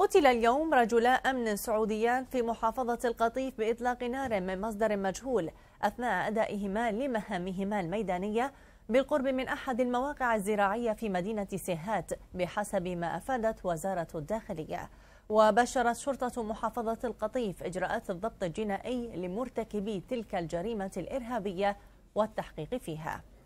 قتل اليوم رجلا أمن سعوديان في محافظة القطيف بإطلاق نار من مصدر مجهول أثناء أدائهما لمهامهما الميدانية بالقرب من أحد المواقع الزراعية في مدينة سيهات بحسب ما أفادت وزارة الداخلية وبشرت شرطة محافظة القطيف إجراءات الضبط الجنائي لمرتكبي تلك الجريمة الإرهابية والتحقيق فيها